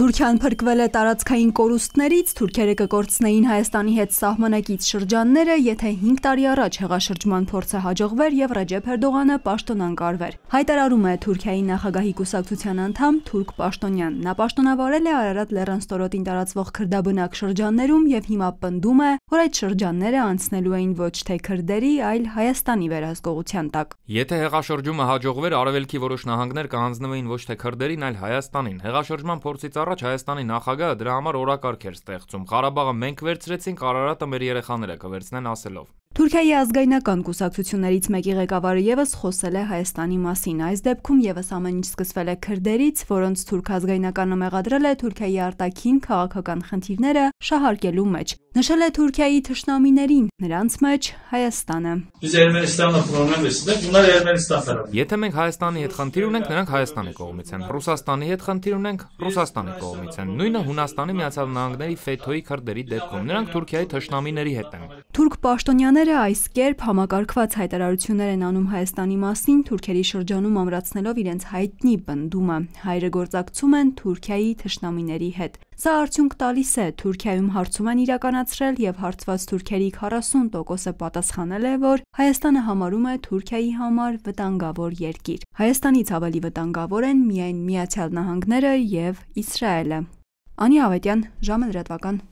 Թուրքիան փրկվել է տարածքային կորուստներից, թուրքերը կկործնեին Հայաստանի հետ սահմանակից շրջանները, եթե 5 տարի առաջ հեղաշրջման փորձը հաջողվեր եւ Ռաջեփ Էրդողանը պաշտոնան կարվեր։ Հայտարարում է Թուրքիայի նախագահի կուսակցության անդամ Թուրք Պաշտոնյան։ Նա պաշտոնավորել է Արարատ լեռնստորոտին տարածվող քրդաբնակ շրջաններում եւ հիմա պնդում է, որ այդ շրջանները անցնելու էին ոչ թե քրդերի, այլ Հայաստանի վերահսկողության տակ։ Եթե հեղաշրջումը հաջողվեր, արևելքի որոշ նահանգներ կհանձնվեին ոչ թե քրդերին, այլ Հայաստանին։ Հեղաշրջման փորձից առ առաջ Հայաստանի նախագահը դրա համար օրակարգ էր ստեղծում։ Ղարաբաղը մենք վերցրեցինք, Արարատը մեր երեխաները կվերցնեն ասելով։ Թուրքիայի ազգայնական կուսակցություններից մեկի ղեկավարը եւս խոսել է Հայաստանի մասին։ Այս դեպքում եւս ամեն ինչ սկսվել է քրդերից, որոնց թուրք ազգայնականը մեղադրել է Թուրքիայի արտաքին քաղաքական խնդիրները շահարկելու մեջ։ Նշել է Թուրքիայի թշնամիներին, նրանց մեջ Հայաստանը։ Biz Ermenistanla problemimizdə bunlar Ermenistan tərəfi. Եթե մենք Հայաստանի հետ խնդիր ունենք, նրանք Հայաստանի կողմից են։ Ռուսաստանի հետ խնդիր ունենք, Ռուսաստանի կողմից են։ Նույնը Հունաստանի Միացյալ Նահանգների ֆեթոյի քրդերի դեպքում։ Նրանք Թուրքիայի թշնամիների հետ են։ Թուրք պաշտոնյաները այս կերպ համակարգված հայտարարություններ են անում Հայաստանի մասին, թուրքերի շրջանում ամրացնելով իրենց հայտնի բնդումը։ Հայրը գործակցում են Թուրքիայի թշնամիների հետ։ Սա արդյունք տալիս է, Թուրքիայում հարցում են իրականացրել եւ հարցված թուրքերի 40%-ը պատասխանել է, որ Հայաստանը համարում է Թուրքիայի համար վտանգավոր երկիր։ Հայաստանից ավելի վտանգավոր են միայն Միացյալ Նահանգները եւ Իսրայելը։ Անի Ավետյան, ժամը լրատվական